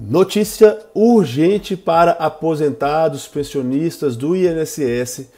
Notícia urgente para aposentados pensionistas do INSS: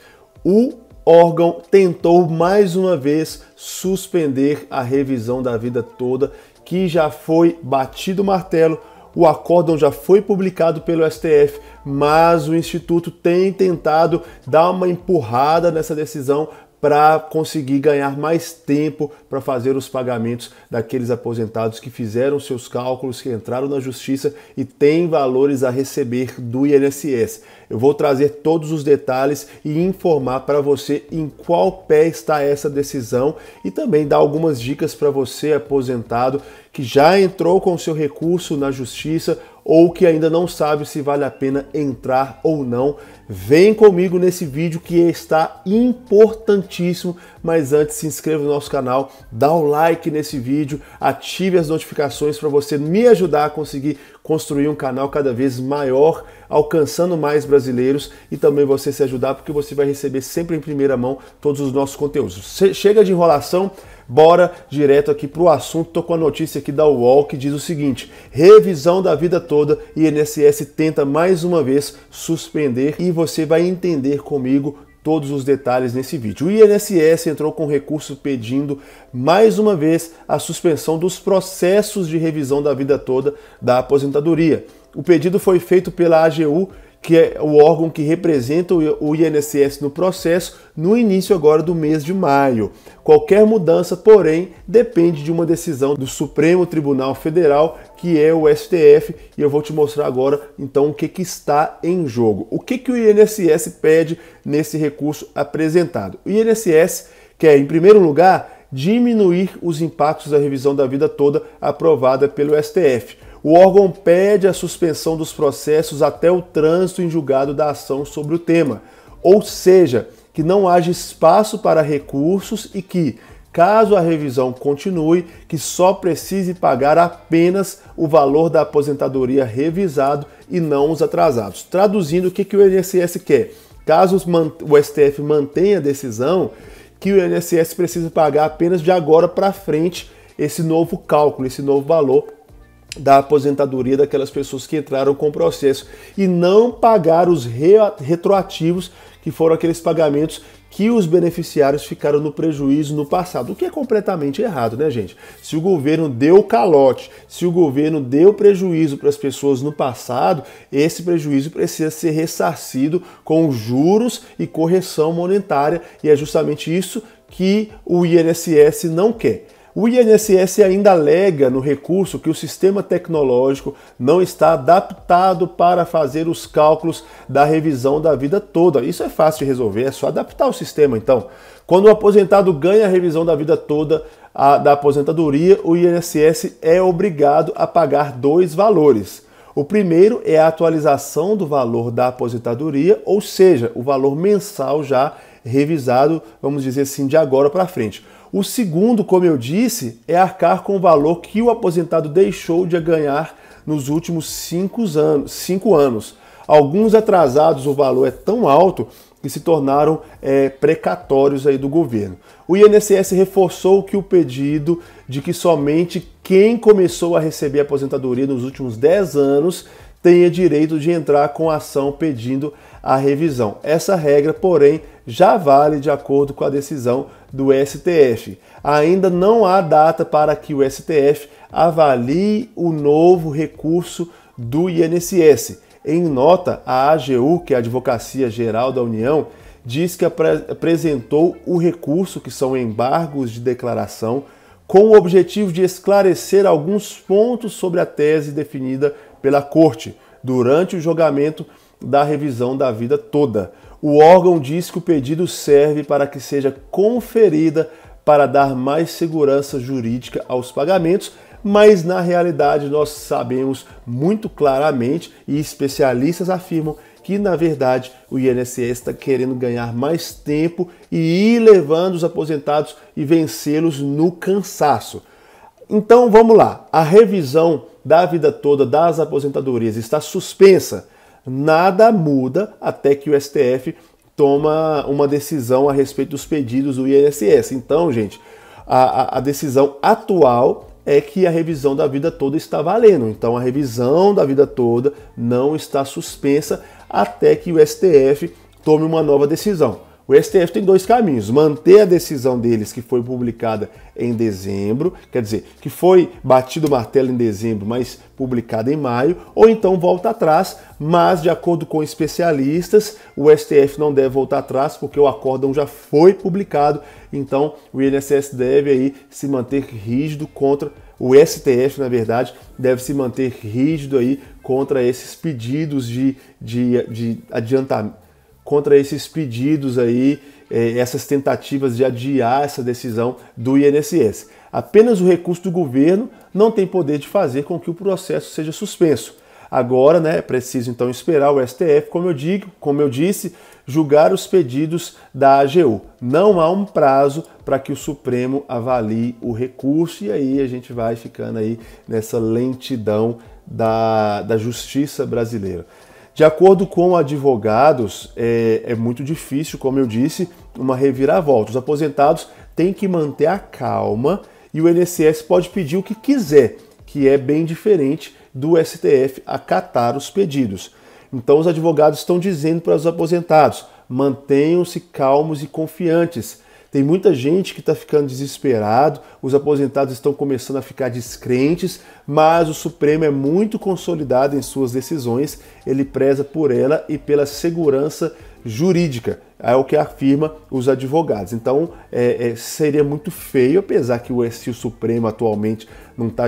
o órgão tentou mais uma vez suspender a revisão da vida toda, que já foi batido o martelo. O acórdão já foi publicado pelo STF, mas o Instituto tem tentado dar uma empurrada nessa decisão para conseguir ganhar mais tempo para fazer os pagamentos daqueles aposentados que fizeram seus cálculos, que entraram na justiça e têm valores a receber do INSS. Eu vou trazer todos os detalhes e informar para você em qual pé está essa decisão e também dar algumas dicas para você aposentado que já entrou com seu recurso na justiça ou que ainda não sabe se vale a pena entrar ou não, vem comigo nesse vídeo que está importantíssimo. Mas antes, se inscreva no nosso canal, dá o um like nesse vídeo, ative as notificações para você me ajudar a conseguir construir um canal cada vez maior, alcançando mais brasileiros e também você se ajudar, porque você vai receber sempre em primeira mão todos os nossos conteúdos. Chega de enrolação. Bora direto aqui para o assunto. Tô com a notícia aqui da UOL que diz o seguinte: revisão da vida toda e INSS tenta mais uma vez suspender e você vai entender comigo todos os detalhes nesse vídeo. O INSS entrou com recurso pedindo mais uma vez a suspensão dos processos de revisão da vida toda da aposentadoria. O pedido foi feito pela AGU que é o órgão que representa o INSS no processo, no início agora do mês de maio. Qualquer mudança, porém, depende de uma decisão do Supremo Tribunal Federal, que é o STF, e eu vou te mostrar agora então o que, que está em jogo. O que, que o INSS pede nesse recurso apresentado? O INSS quer, em primeiro lugar, diminuir os impactos da revisão da vida toda aprovada pelo STF o órgão pede a suspensão dos processos até o trânsito em julgado da ação sobre o tema, ou seja, que não haja espaço para recursos e que, caso a revisão continue, que só precise pagar apenas o valor da aposentadoria revisado e não os atrasados. Traduzindo, o que, que o INSS quer? Caso o STF mantenha a decisão, que o INSS precisa pagar apenas de agora para frente esse novo cálculo, esse novo valor da aposentadoria daquelas pessoas que entraram com o processo e não pagar os re retroativos que foram aqueles pagamentos que os beneficiários ficaram no prejuízo no passado, o que é completamente errado, né, gente? Se o governo deu calote, se o governo deu prejuízo para as pessoas no passado, esse prejuízo precisa ser ressarcido com juros e correção monetária, e é justamente isso que o INSS não quer. O INSS ainda alega no recurso que o sistema tecnológico não está adaptado para fazer os cálculos da revisão da vida toda. Isso é fácil de resolver, é só adaptar o sistema então. Quando o aposentado ganha a revisão da vida toda a, da aposentadoria, o INSS é obrigado a pagar dois valores. O primeiro é a atualização do valor da aposentadoria, ou seja, o valor mensal já revisado, vamos dizer assim, de agora para frente. O segundo, como eu disse, é arcar com o valor que o aposentado deixou de ganhar nos últimos cinco anos. Cinco anos. Alguns atrasados o valor é tão alto que se tornaram é, precatórios aí do governo. O INSS reforçou que o pedido de que somente quem começou a receber aposentadoria nos últimos 10 anos tenha direito de entrar com ação pedindo a revisão. Essa regra, porém, já vale de acordo com a decisão do STF. Ainda não há data para que o STF avalie o novo recurso do INSS. Em nota, a AGU, que é a Advocacia Geral da União, diz que apresentou o recurso, que são embargos de declaração, com o objetivo de esclarecer alguns pontos sobre a tese definida pela Corte durante o julgamento da revisão da vida toda. O órgão diz que o pedido serve para que seja conferida para dar mais segurança jurídica aos pagamentos, mas na realidade nós sabemos muito claramente e especialistas afirmam que na verdade o INSS está querendo ganhar mais tempo e ir levando os aposentados e vencê-los no cansaço. Então vamos lá, a revisão da vida toda das aposentadorias está suspensa nada muda até que o STF toma uma decisão a respeito dos pedidos do INSS. Então, gente, a, a decisão atual é que a revisão da vida toda está valendo. Então, a revisão da vida toda não está suspensa até que o STF tome uma nova decisão. O STF tem dois caminhos: manter a decisão deles que foi publicada em dezembro, quer dizer, que foi batido o martelo em dezembro, mas publicada em maio, ou então volta atrás, mas de acordo com especialistas, o STF não deve voltar atrás porque o acórdão já foi publicado, então o INSS deve aí se manter rígido contra o STF, na verdade, deve se manter rígido aí contra esses pedidos de, de, de adiantamento contra esses pedidos aí, eh, essas tentativas de adiar essa decisão do INSS. Apenas o recurso do governo não tem poder de fazer com que o processo seja suspenso. Agora, né, é preciso então esperar o STF, como eu digo, como eu disse, julgar os pedidos da AGU. Não há um prazo para que o Supremo avalie o recurso e aí a gente vai ficando aí nessa lentidão da, da justiça brasileira. De acordo com advogados, é, é muito difícil, como eu disse, uma reviravolta. Os aposentados têm que manter a calma e o INSS pode pedir o que quiser, que é bem diferente do STF acatar os pedidos. Então, os advogados estão dizendo para os aposentados: mantenham-se calmos e confiantes tem muita gente que está ficando desesperado, os aposentados estão começando a ficar descrentes, mas o Supremo é muito consolidado em suas decisões, ele preza por ela e pela segurança jurídica, é o que afirma os advogados. Então é, é, seria muito feio, apesar que o, se o Supremo atualmente não está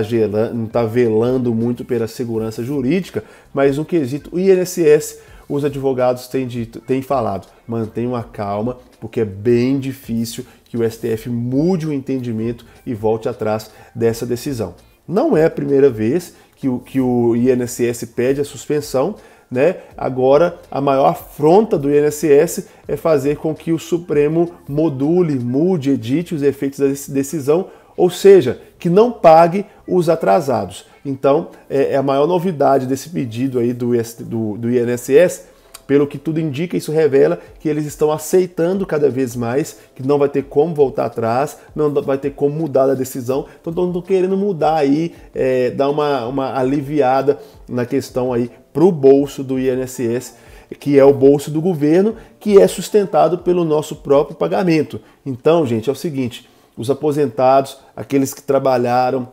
tá velando muito pela segurança jurídica, mas um quesito o INSS os advogados têm, dito, têm falado. Mantenham a calma, porque é bem difícil que o STF mude o entendimento e volte atrás dessa decisão. Não é a primeira vez que o, que o INSS pede a suspensão, né? Agora, a maior afronta do INSS é fazer com que o Supremo module, mude, edite os efeitos da decisão, ou seja, que não pague os atrasados. Então, é, é, a maior novidade desse pedido aí do, do, do INSS pelo que tudo indica, isso revela que eles estão aceitando cada vez mais, que não vai ter como voltar atrás, não vai ter como mudar a decisão, então estão querendo mudar aí, é, dar uma, uma aliviada na questão aí para o bolso do INSS, que é o bolso do governo, que é sustentado pelo nosso próprio pagamento. Então, gente, é o seguinte: os aposentados, aqueles que trabalharam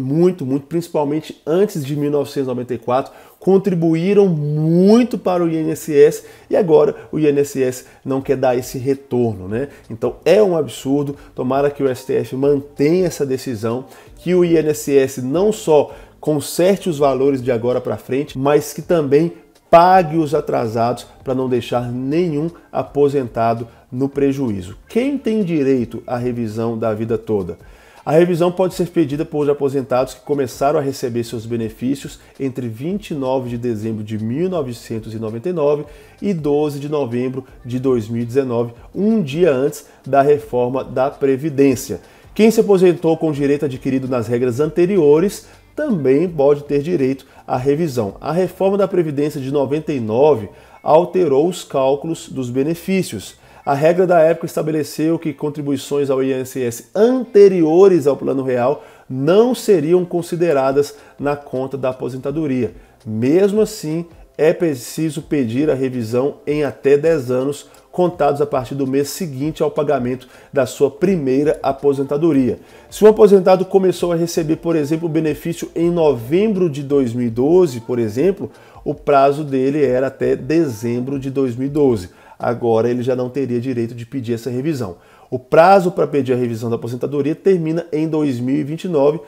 muito, muito, principalmente antes de 1994, contribuíram muito para o INSS e agora o INSS não quer dar esse retorno, né? Então é um absurdo. Tomara que o STF mantenha essa decisão, que o INSS não só conserte os valores de agora para frente, mas que também pague os atrasados para não deixar nenhum aposentado no prejuízo. Quem tem direito à revisão da vida toda? A revisão pode ser pedida por aposentados que começaram a receber seus benefícios entre 29 de dezembro de 1999 e 12 de novembro de 2019, um dia antes da reforma da Previdência. Quem se aposentou com direito adquirido nas regras anteriores também pode ter direito à revisão. A reforma da Previdência de 99 alterou os cálculos dos benefícios. A regra da época estabeleceu que contribuições ao INSS anteriores ao Plano Real não seriam consideradas na conta da aposentadoria. Mesmo assim, é preciso pedir a revisão em até 10 anos contados a partir do mês seguinte ao pagamento da sua primeira aposentadoria. Se um aposentado começou a receber, por exemplo, o benefício em novembro de 2012, por exemplo, o prazo dele era até dezembro de 2012 agora ele já não teria direito de pedir essa revisão. O prazo para pedir a revisão da aposentadoria termina em 2029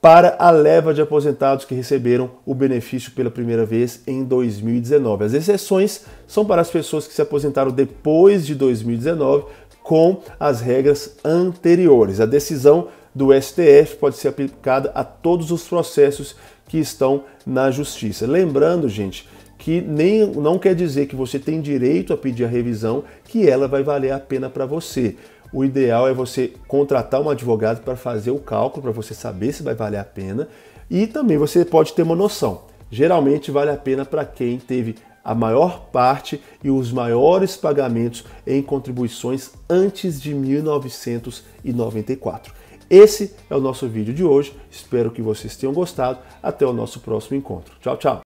para a leva de aposentados que receberam o benefício pela primeira vez em 2019. As exceções são para as pessoas que se aposentaram depois de 2019 com as regras anteriores. A decisão do STF pode ser aplicada a todos os processos que estão na justiça. Lembrando, gente, que nem, não quer dizer que você tem direito a pedir a revisão, que ela vai valer a pena para você. O ideal é você contratar um advogado para fazer o cálculo, para você saber se vai valer a pena, e também você pode ter uma noção. Geralmente vale a pena para quem teve a maior parte e os maiores pagamentos em contribuições antes de 1994. Esse é o nosso vídeo de hoje. Espero que vocês tenham gostado. Até o nosso próximo encontro. Tchau, tchau.